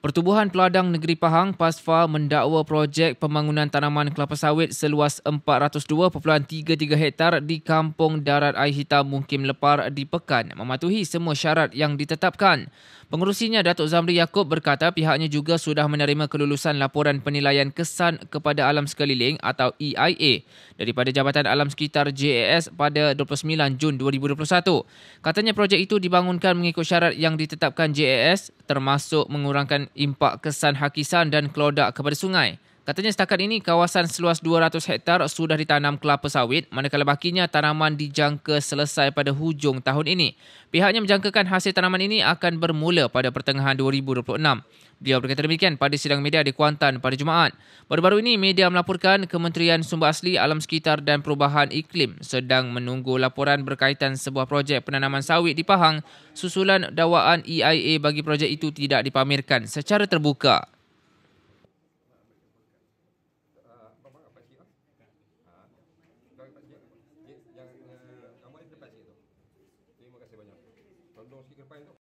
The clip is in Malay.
Pertubuhan Peladang Negeri Pahang, PASFA, mendakwa projek pembangunan tanaman kelapa sawit seluas 402.33 hektar di Kampung Darat Air Hitam Mungkim Lepar di Pekan mematuhi semua syarat yang ditetapkan. Pengurusinya, Datuk Zamri Yaakob berkata pihaknya juga sudah menerima kelulusan laporan penilaian kesan kepada alam sekeliling atau EIA daripada Jabatan Alam Sekitar JAS pada 29 Jun 2021. Katanya projek itu dibangunkan mengikut syarat yang ditetapkan JAS termasuk mengurangkan impak kesan hakisan dan kelodak kepada sungai. Katanya setakat ini kawasan seluas 200 hektar sudah ditanam kelapa sawit manakala bakinya tanaman dijangka selesai pada hujung tahun ini. Pihaknya menjangkakan hasil tanaman ini akan bermula pada pertengahan 2026. Beliau berkata demikian pada sidang media di Kuantan pada Jumaat. Baru-baru ini media melaporkan Kementerian Sumber Asli Alam Sekitar dan Perubahan Iklim sedang menunggu laporan berkaitan sebuah projek penanaman sawit di Pahang susulan dakwaan EIA bagi projek itu tidak dipamerkan secara terbuka. 我都想给他办了。